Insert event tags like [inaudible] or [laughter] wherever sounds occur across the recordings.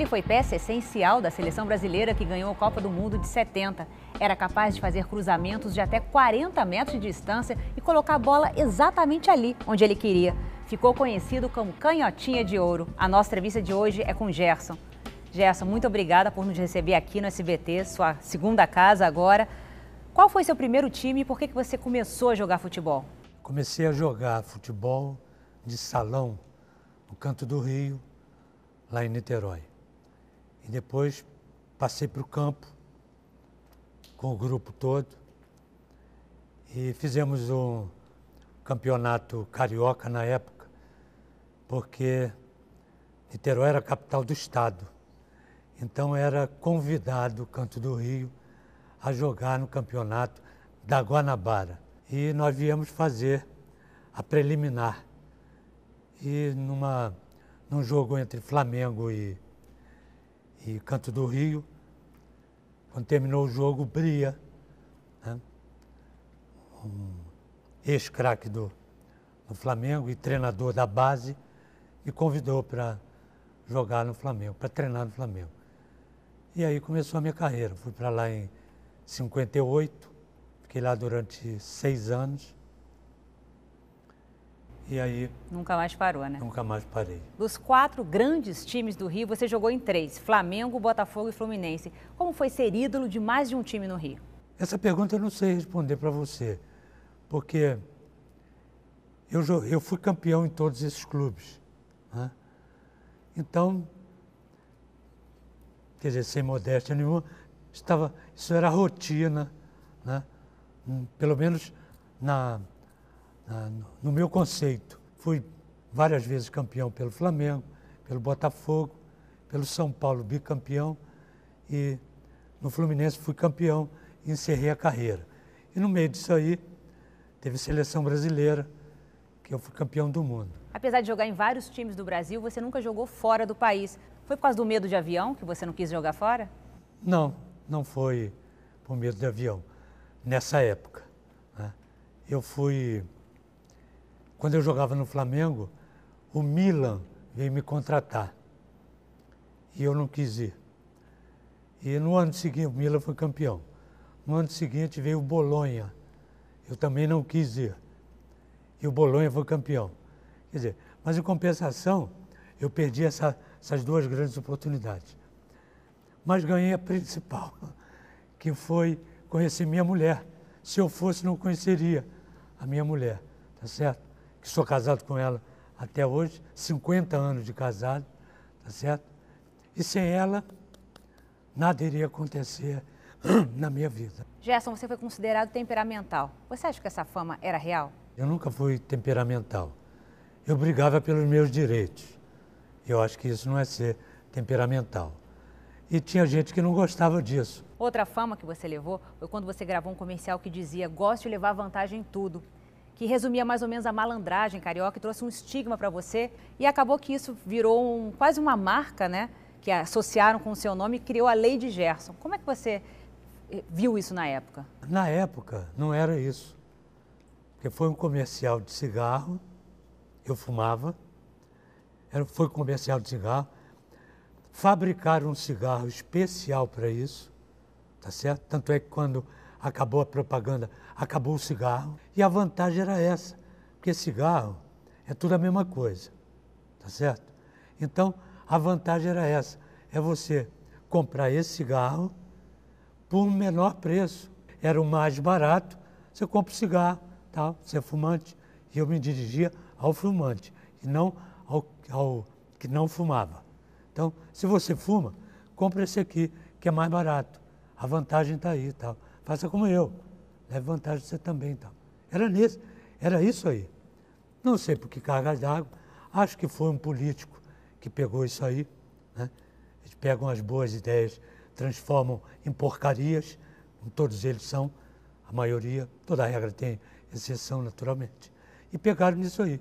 Ele foi peça essencial da seleção brasileira que ganhou a Copa do Mundo de 70. Era capaz de fazer cruzamentos de até 40 metros de distância e colocar a bola exatamente ali onde ele queria. Ficou conhecido como Canhotinha de Ouro. A nossa entrevista de hoje é com Gerson. Gerson, muito obrigada por nos receber aqui no SBT, sua segunda casa agora. Qual foi seu primeiro time e por que você começou a jogar futebol? Comecei a jogar futebol de salão no canto do Rio, lá em Niterói depois passei para o campo com o grupo todo e fizemos um campeonato carioca na época, porque Niterói era a capital do estado. Então era convidado o Canto do Rio a jogar no campeonato da Guanabara. E nós viemos fazer a preliminar. E numa, num jogo entre Flamengo e e Canto do Rio. Quando terminou o jogo, Bria, né? um ex-craque do, do Flamengo e treinador da base, me convidou para jogar no Flamengo, para treinar no Flamengo. E aí começou a minha carreira. Fui para lá em 58, fiquei lá durante seis anos. E aí. Nunca mais parou, né? Nunca mais parei. Dos quatro grandes times do Rio, você jogou em três: Flamengo, Botafogo e Fluminense. Como foi ser ídolo de mais de um time no Rio? Essa pergunta eu não sei responder para você, porque eu, eu fui campeão em todos esses clubes. Né? Então, quer dizer, sem modéstia nenhuma, estava, isso era rotina, né? Hum, pelo menos na no meu conceito. Fui várias vezes campeão pelo Flamengo, pelo Botafogo, pelo São Paulo, bicampeão, e no Fluminense fui campeão e encerrei a carreira. E no meio disso aí, teve seleção brasileira, que eu fui campeão do mundo. Apesar de jogar em vários times do Brasil, você nunca jogou fora do país. Foi por causa do medo de avião que você não quis jogar fora? Não, não foi por medo de avião, nessa época. Né? Eu fui quando eu jogava no Flamengo, o Milan veio me contratar. E eu não quis ir. E no ano seguinte, o Milan foi campeão. No ano seguinte veio o Bolonha. Eu também não quis ir. E o Bolonha foi campeão. Quer dizer, mas em compensação, eu perdi essa, essas duas grandes oportunidades. Mas ganhei a principal, [laughs] que foi conhecer minha mulher. Se eu fosse, não conheceria a minha mulher, tá certo? que sou casado com ela até hoje, 50 anos de casado, tá certo? E sem ela, nada iria acontecer [clears throat] na minha vida. Gerson, você foi considerado temperamental. Você acha que essa fama era real? Eu nunca fui temperamental. Eu brigava pelos meus direitos. Eu acho que isso não é ser temperamental. E tinha gente que não gostava disso. Outra fama que você levou foi quando você gravou um comercial que dizia: Gosto de levar vantagem em tudo que resumia mais ou menos a malandragem carioca e trouxe um estigma para você. E acabou que isso virou um, quase uma marca, né? Que associaram com o seu nome e criou a Lei de Gerson. Como é que você eh, viu isso na época? Na época, não era isso. Porque foi um comercial de cigarro, eu fumava, era, foi um comercial de cigarro, fabricaram um cigarro especial para isso, tá certo? Tanto é que quando acabou a propaganda, acabou o cigarro. E a vantagem era essa, porque cigarro é tudo a mesma coisa, tá certo? Então, a vantagem era essa, é você comprar esse cigarro por um menor preço. Era o mais barato, você compra o cigarro, tal, tá? você é fumante. E eu me dirigia ao fumante e não ao, ao que não fumava. Então, se você fuma, compra esse aqui, que é mais barato. A vantagem está aí tal faça como eu, leve vantagem você também. Então. Era, nesse, era isso aí. Não sei por que cargas d'água, acho que foi um político que pegou isso aí. Né? Eles pegam as boas ideias, transformam em porcarias, todos eles são, a maioria, toda regra tem exceção naturalmente. E pegaram nisso aí.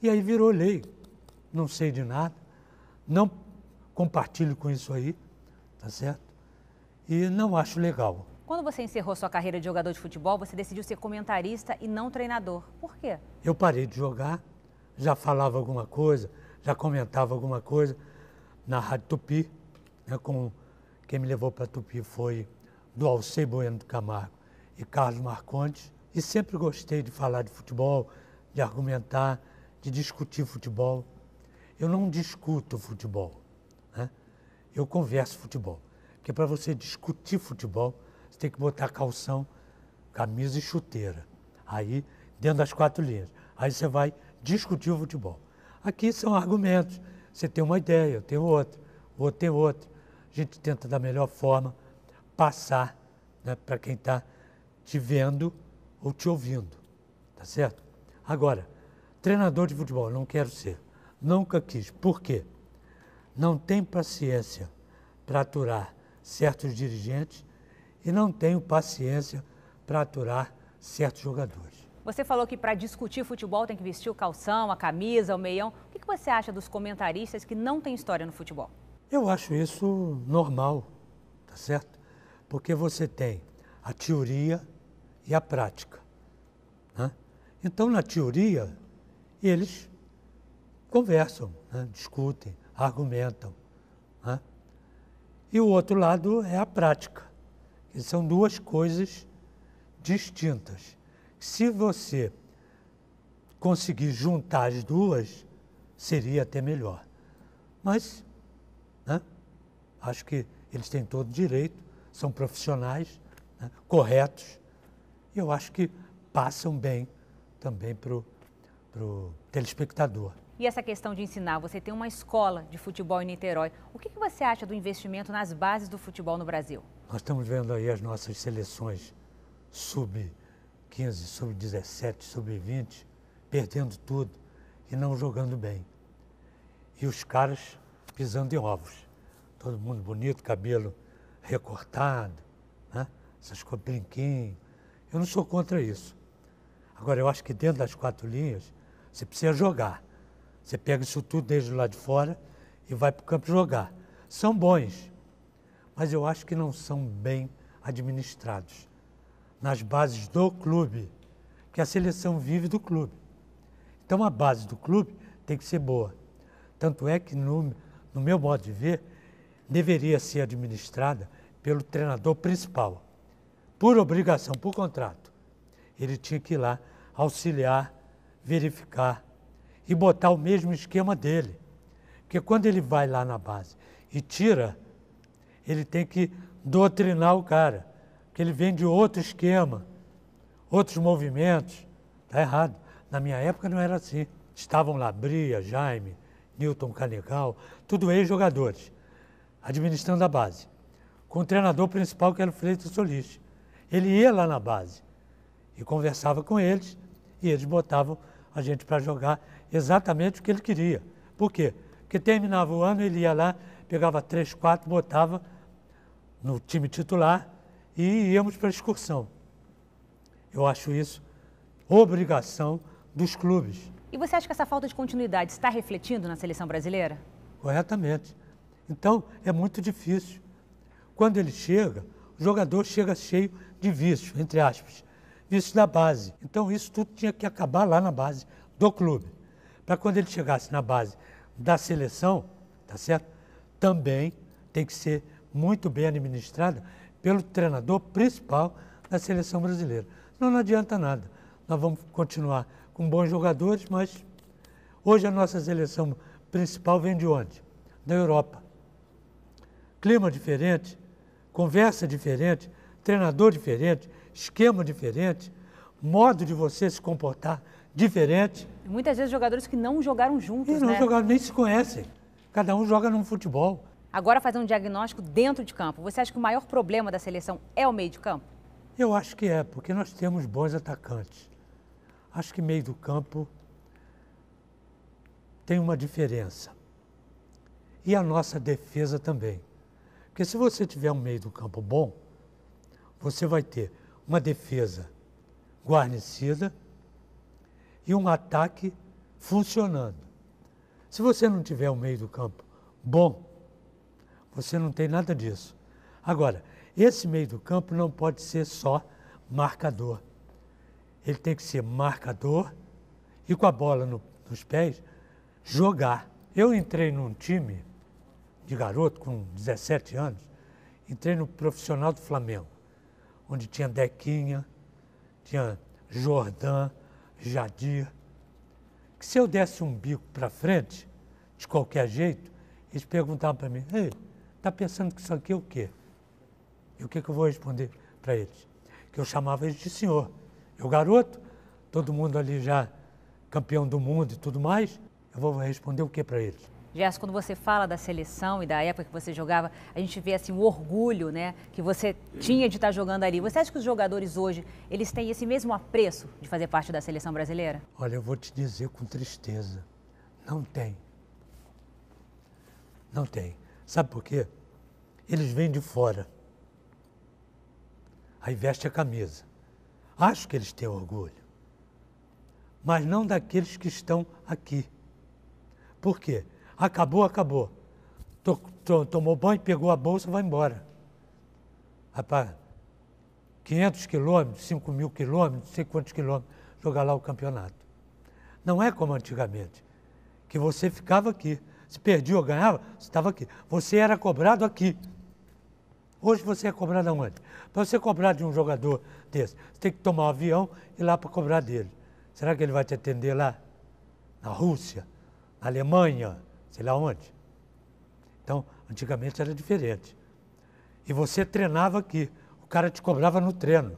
E aí virou lei. Não sei de nada, não compartilho com isso aí, tá certo? E não acho legal. Quando você encerrou sua carreira de jogador de futebol, você decidiu ser comentarista e não treinador. Por quê? Eu parei de jogar, já falava alguma coisa, já comentava alguma coisa na Rádio Tupi. Né, com, quem me levou para Tupi foi do Alcei Bueno do Camargo e Carlos Marcontes. E sempre gostei de falar de futebol, de argumentar, de discutir futebol. Eu não discuto futebol, né? eu converso futebol. Porque para você discutir futebol, você tem que botar calção, camisa e chuteira. Aí, dentro das quatro linhas. Aí você vai discutir o futebol. Aqui são argumentos. Você tem uma ideia, eu tenho outra, o outro tem outra. A gente tenta da melhor forma passar né, para quem está te vendo ou te ouvindo. Tá certo? Agora, treinador de futebol, não quero ser. Nunca quis. Por quê? Não tem paciência para aturar certos dirigentes e não tenho paciência para aturar certos jogadores. Você falou que para discutir futebol tem que vestir o calção, a camisa, o meião. O que você acha dos comentaristas que não têm história no futebol? Eu acho isso normal, tá certo? Porque você tem a teoria e a prática. Né? Então, na teoria, eles conversam, né? discutem, argumentam. Né? E o outro lado é a prática. São duas coisas distintas. Se você conseguir juntar as duas, seria até melhor. Mas, né, acho que eles têm todo direito, são profissionais, né, corretos, e eu acho que passam bem também para o telespectador. E essa questão de ensinar, você tem uma escola de futebol em Niterói. O que, que você acha do investimento nas bases do futebol no Brasil? Nós estamos vendo aí as nossas seleções sub-15, sub-17, sub-20, perdendo tudo e não jogando bem. E os caras pisando em ovos. Todo mundo bonito, cabelo recortado, né? essas coisas, brinquinho. Eu não sou contra isso. Agora, eu acho que dentro das quatro linhas, você precisa jogar. Você pega isso tudo desde lá de fora e vai para o campo jogar. São bons, mas eu acho que não são bem administrados nas bases do clube, que a seleção vive do clube. Então a base do clube tem que ser boa. Tanto é que, no, no meu modo de ver, deveria ser administrada pelo treinador principal, por obrigação, por contrato. Ele tinha que ir lá auxiliar, verificar e botar o mesmo esquema dele. Porque quando ele vai lá na base e tira ele tem que doutrinar o cara, porque ele vem de outro esquema, outros movimentos. Está errado. Na minha época não era assim. Estavam lá Bria Jaime, Newton Canegal, tudo ex-jogadores, administrando a base. Com o treinador principal, que era o Freitas Solis. Ele ia lá na base e conversava com eles, e eles botavam a gente para jogar exatamente o que ele queria. Por quê? Porque terminava o ano, ele ia lá, pegava três, quatro, botava no time titular e íamos para a excursão. Eu acho isso obrigação dos clubes. E você acha que essa falta de continuidade está refletindo na seleção brasileira? Corretamente. Então, é muito difícil. Quando ele chega, o jogador chega cheio de vícios, entre aspas, vícios da base. Então, isso tudo tinha que acabar lá na base do clube. Para quando ele chegasse na base da seleção, tá certo? Também tem que ser muito bem administrada pelo treinador principal da seleção brasileira. Não, não adianta nada. Nós vamos continuar com bons jogadores, mas hoje a nossa seleção principal vem de onde? Da Europa. Clima diferente, conversa diferente, treinador diferente, esquema diferente, modo de você se comportar diferente. Muitas vezes jogadores que não jogaram juntos, e não né? jogaram, nem se conhecem. Cada um joga num futebol. Agora fazer um diagnóstico dentro de campo. Você acha que o maior problema da seleção é o meio de campo? Eu acho que é, porque nós temos bons atacantes. Acho que meio do campo tem uma diferença. E a nossa defesa também. Porque se você tiver um meio do campo bom, você vai ter uma defesa guarnecida e um ataque funcionando. Se você não tiver um meio do campo bom, você não tem nada disso. Agora, esse meio do campo não pode ser só marcador. Ele tem que ser marcador e com a bola no, nos pés jogar. Eu entrei num time de garoto com 17 anos, entrei no profissional do Flamengo, onde tinha Dequinha, tinha Jordan, Jadir, que se eu desse um bico para frente, de qualquer jeito, eles perguntavam para mim, ei, Está pensando que isso aqui é o quê? E o que, que eu vou responder para eles? Que eu chamava eles de senhor. Eu, garoto, todo mundo ali já campeão do mundo e tudo mais, eu vou responder o que para eles? Gerson, quando você fala da seleção e da época que você jogava, a gente vê assim o orgulho, né, que você tinha de estar tá jogando ali. Você acha que os jogadores hoje eles têm esse mesmo apreço de fazer parte da seleção brasileira? Olha, eu vou te dizer com tristeza, não tem, não tem. Sabe por quê? Eles vêm de fora. Aí veste a camisa. Acho que eles têm orgulho. Mas não daqueles que estão aqui. Por quê? Acabou, acabou. Tomou banho, pegou a bolsa, vai embora. Rapaz, 500 quilômetros, 5 mil quilômetros, não sei quantos quilômetros, jogar lá o campeonato. Não é como antigamente, que você ficava aqui. Se perdia ou ganhava, você estava aqui. Você era cobrado aqui. Hoje você é cobrado aonde? Para você cobrar de um jogador desse, você tem que tomar um avião e ir lá para cobrar dele. Será que ele vai te atender lá? Na Rússia? Na Alemanha? Sei lá onde? Então, antigamente era diferente. E você treinava aqui. O cara te cobrava no treino.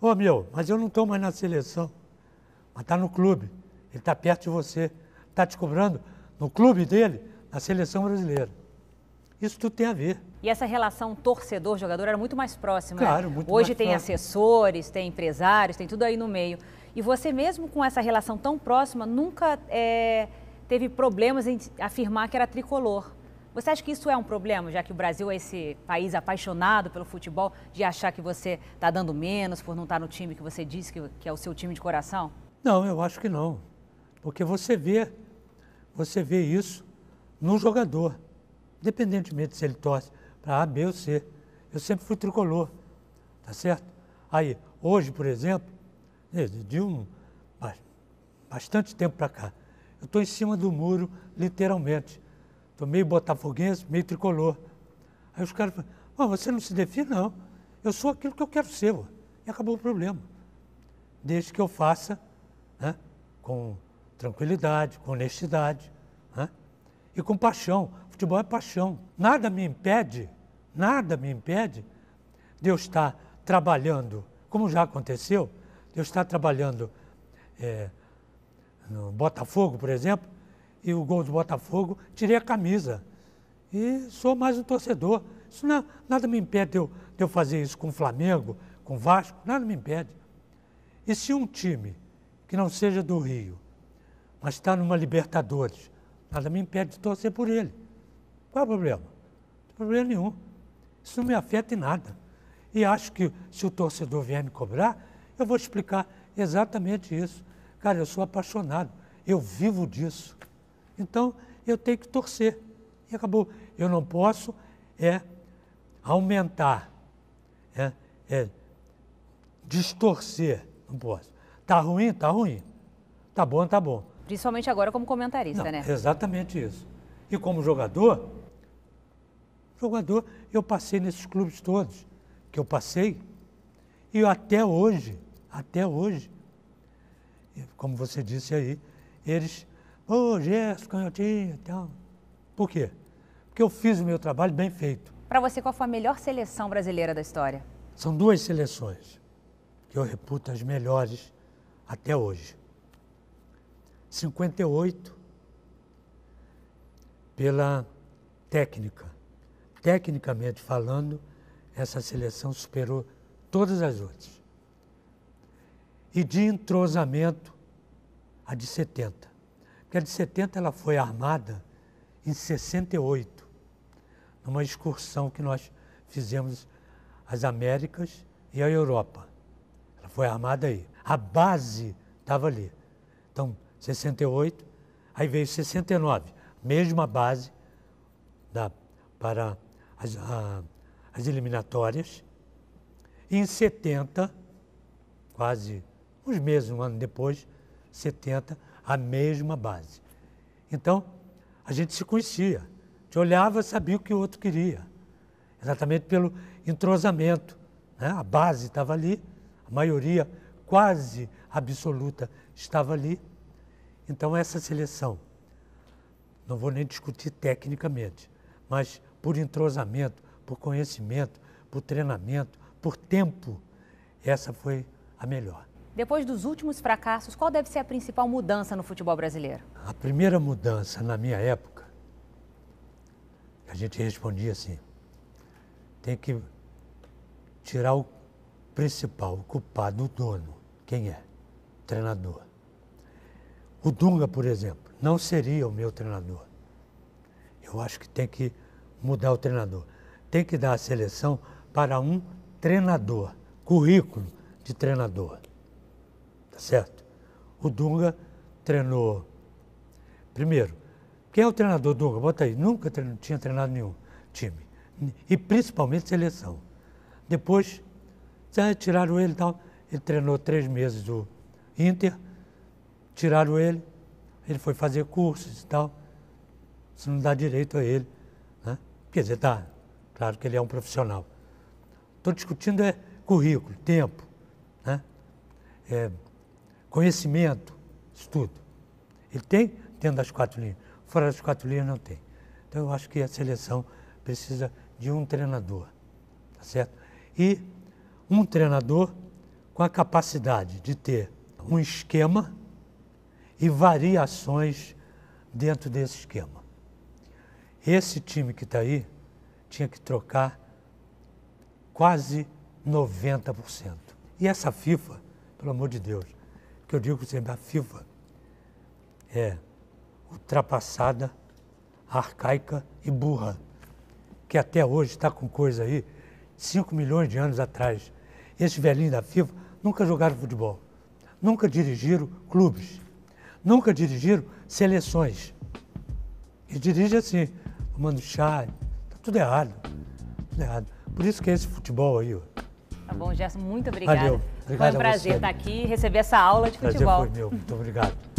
Ô oh, meu, mas eu não estou mais na seleção. Mas está no clube. Ele está perto de você. Está te cobrando no clube dele, na seleção brasileira. Isso tudo tem a ver. E essa relação torcedor-jogador era muito mais próxima. Né? Claro, né? muito Hoje mais tem próximo. assessores, tem empresários, tem tudo aí no meio. E você mesmo com essa relação tão próxima nunca é, teve problemas em afirmar que era tricolor. Você acha que isso é um problema, já que o Brasil é esse país apaixonado pelo futebol, de achar que você está dando menos por não estar tá no time que você disse que, que é o seu time de coração? Não, eu acho que não. Porque você vê você vê isso no jogador, independentemente se ele torce para A, B ou C. Eu sempre fui tricolor, tá certo? Aí, hoje, por exemplo, de um bastante tempo para cá, eu estou em cima do muro, literalmente. Estou meio botafoguense, meio tricolor. Aí os caras falam, oh, você não se define, não. Eu sou aquilo que eu quero ser. E acabou o problema. Desde que eu faça né, com tranquilidade, com honestidade né? e com paixão. Futebol é paixão. Nada me impede, nada me impede de eu estar trabalhando, como já aconteceu, de eu estar trabalhando é, no Botafogo, por exemplo, e o gol do Botafogo, tirei a camisa. E sou mais um torcedor. Isso não, nada me impede de eu, de eu fazer isso com o Flamengo, com o Vasco, nada me impede. E se um time que não seja do Rio mas está numa Libertadores. Nada me impede de torcer por ele. Qual é o problema? Não tem problema nenhum. Isso não me afeta em nada. E acho que se o torcedor vier me cobrar, eu vou explicar exatamente isso. Cara, eu sou apaixonado, eu vivo disso. Então, eu tenho que torcer. E acabou. Eu não posso é aumentar, é, é distorcer. Não posso. Tá ruim? Tá ruim. Tá bom, tá bom. Principalmente agora como comentarista, Não, né? Exatamente isso. E como jogador, jogador, eu passei nesses clubes todos que eu passei. E até hoje, até hoje, como você disse aí, eles, ô oh, Gerson, canhotinho e tal. Por quê? Porque eu fiz o meu trabalho bem feito. Para você, qual foi a melhor seleção brasileira da história? São duas seleções que eu reputo as melhores até hoje. 58 pela técnica. Tecnicamente falando, essa seleção superou todas as outras. E de entrosamento, a de 70. Porque a de 70 ela foi armada em 68, numa excursão que nós fizemos às Américas e à Europa. Ela foi armada aí. A base estava ali. Então, 68, aí veio 69, mesma base da, para as, a, as eliminatórias. em 70, quase uns meses, um ano depois, 70, a mesma base. Então, a gente se conhecia. Te olhava, sabia o que o outro queria. Exatamente pelo entrosamento. Né? A base estava ali, a maioria quase absoluta estava ali. Então, essa seleção, não vou nem discutir tecnicamente, mas por entrosamento, por conhecimento, por treinamento, por tempo, essa foi a melhor. Depois dos últimos fracassos, qual deve ser a principal mudança no futebol brasileiro? A primeira mudança na minha época, a gente respondia assim: tem que tirar o principal, o culpado, o dono. Quem é? O treinador. O Dunga, por exemplo, não seria o meu treinador. Eu acho que tem que mudar o treinador. Tem que dar a seleção para um treinador, currículo de treinador. Tá certo? O Dunga treinou. Primeiro, quem é o treinador Dunga? Bota aí. Nunca tinha treinado nenhum time. E principalmente seleção. Depois, tiraram ele e tal. Ele treinou três meses o Inter tiraram ele, ele foi fazer cursos e tal. Isso não dá direito a ele. Né? Quer dizer, dá. Claro que ele é um profissional. Estou discutindo é currículo, tempo, né? É, conhecimento, estudo. Ele tem dentro das quatro linhas. Fora das quatro linhas não tem. Então eu acho que a seleção precisa de um treinador, tá certo? E um treinador com a capacidade de ter um esquema e variações dentro desse esquema. Esse time que está aí tinha que trocar quase 90%. E essa FIFA, pelo amor de Deus, que eu digo sempre, a FIFA é ultrapassada, arcaica e burra, que até hoje está com coisa aí, 5 milhões de anos atrás. Esses velhinhos da FIFA nunca jogaram futebol, nunca dirigiram clubes nunca dirigiram seleções. E dirige assim, tomando chá, Está tudo errado. Tudo errado. Por isso que é esse futebol aí, ó. Tá bom, Gerson, muito obrigado. Valeu. Obrigado foi um prazer você. estar aqui e receber essa aula de futebol. Prazer foi meu, muito obrigado.